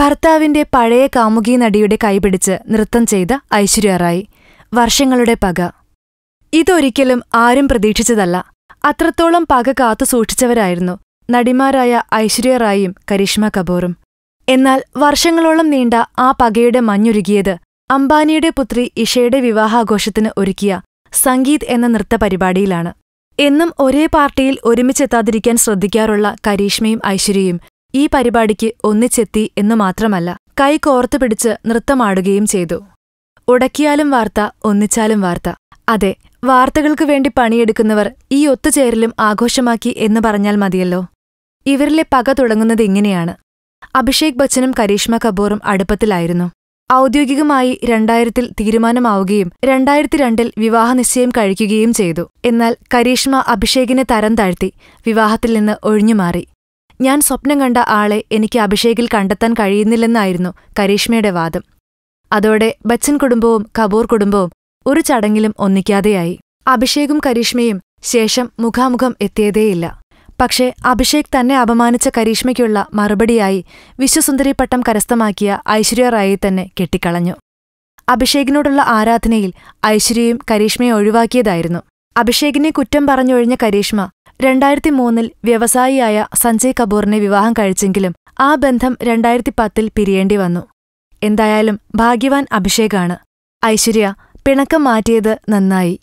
ഭർത്താവിന്റെ പഴയ കാമുകി നടിയുടെ കൈപിടിച്ച് നൃത്തം ചെയ്ത ഐശ്വര്യ റായ് വർഷങ്ങളുടെ പക ഇതൊരിക്കലും ആരും പ്രതീക്ഷിച്ചതല്ല അത്രത്തോളം പക കാത്തു സൂക്ഷിച്ചവരായിരുന്നു നടിമാരായ ഐശ്വര്യ റായും കരീഷ്മ കപൂറും എന്നാൽ വർഷങ്ങളോളം നീണ്ട ആ പകയുടെ മഞ്ഞുരുകിയത് അംബാനിയുടെ പുത്രി ഇഷയുടെ വിവാഹാഘോഷത്തിന് ഒരുക്കിയ സംഗീത് എന്ന നൃത്ത പരിപാടിയിലാണ് എന്നും ഒരേ പാർട്ടിയിൽ ഒരുമിച്ചെത്താതിരിക്കാൻ ശ്രദ്ധിക്കാറുള്ള കരീഷ്മയും ഐശ്വര്യയും ഈ പരിപാടിക്ക് ഒന്നിച്ചെത്തി എന്നു മാത്രമല്ല കൈ കോർത്തു പിടിച്ച് നൃത്തമാടുകയും ചെയ്തു ഉടക്കിയാലും വാർത്ത ഒന്നിച്ചാലും വാർത്ത അതെ വാർത്തകൾക്കു വേണ്ടി പണിയെടുക്കുന്നവർ ഈ ഒത്തുചേരലും ആഘോഷമാക്കി എന്ന് പറഞ്ഞാൽ മതിയല്ലോ ഇവരിലെ പക തുടങ്ങുന്നത് ഇങ്ങനെയാണ് അഭിഷേക് ബച്ചനും കരീഷ്മ കപൂറും അടുപ്പത്തിലായിരുന്നു ഔദ്യോഗികമായി രണ്ടായിരത്തിൽ തീരുമാനമാവുകയും രണ്ടായിരത്തി രണ്ടിൽ വിവാഹനിശ്ചയം കഴിക്കുകയും ചെയ്തു എന്നാൽ കരീഷ്മ അഭിഷേകിനെ തരം താഴ്ത്തി വിവാഹത്തിൽ നിന്ന് ഒഴിഞ്ഞുമാറി ഞാൻ സ്വപ്നം കണ്ട ആളെ എനിക്ക് അഭിഷേകിൽ കണ്ടെത്താൻ കഴിയുന്നില്ലെന്നായിരുന്നു കരീഷ്മയുടെ വാദം അതോടെ ബച്ചൻ കുടുംബവും കപൂർ കുടുംബവും ഒരു ചടങ്ങിലും ഒന്നിക്കാതെയായി അഭിഷേകും കരീഷ്മയും ശേഷം മുഖാമുഖം എത്തിയതേയില്ല പക്ഷേ അഭിഷേക് തന്നെ അപമാനിച്ച കരീഷ്മയ്ക്കുള്ള മറുപടിയായി വിശ്വസുന്ദരി പട്ടം കരസ്ഥമാക്കിയ ഐശ്വര്യ റായെ തന്നെ കെട്ടിക്കളഞ്ഞു അഭിഷേകിനോടുള്ള ആരാധനയിൽ ഐശ്വര്യയും കരീഷ്മയെ ഒഴിവാക്കിയതായിരുന്നു അഭിഷേകിനെ കുറ്റം പറഞ്ഞൊഴിഞ്ഞ കരീഷ്മ രണ്ടായിരത്തി മൂന്നിൽ വ്യവസായിയായ സഞ്ജയ് കപൂറിനെ വിവാഹം കഴിച്ചെങ്കിലും ആ ബന്ധം രണ്ടായിരത്തി പത്തിൽ പിരിയേണ്ടി വന്നു എന്തായാലും ഭാഗ്യവാൻ അഭിഷേകാണ് ഐശ്വര്യ പിണക്കം മാറ്റിയത് നന്നായി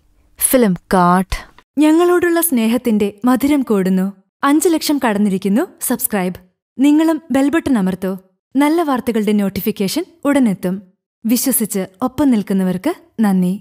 ഫിലിം കാട്ട് ഞങ്ങളോടുള്ള സ്നേഹത്തിന്റെ മധുരം കൂടുന്നു അഞ്ചു ലക്ഷം കടന്നിരിക്കുന്നു സബ്സ്ക്രൈബ് നിങ്ങളും ബെൽബട്ടൺ അമർത്തോ നല്ല വാർത്തകളുടെ നോട്ടിഫിക്കേഷൻ ഉടനെത്തും വിശ്വസിച്ച് ഒപ്പം നിൽക്കുന്നവർക്ക് നന്ദി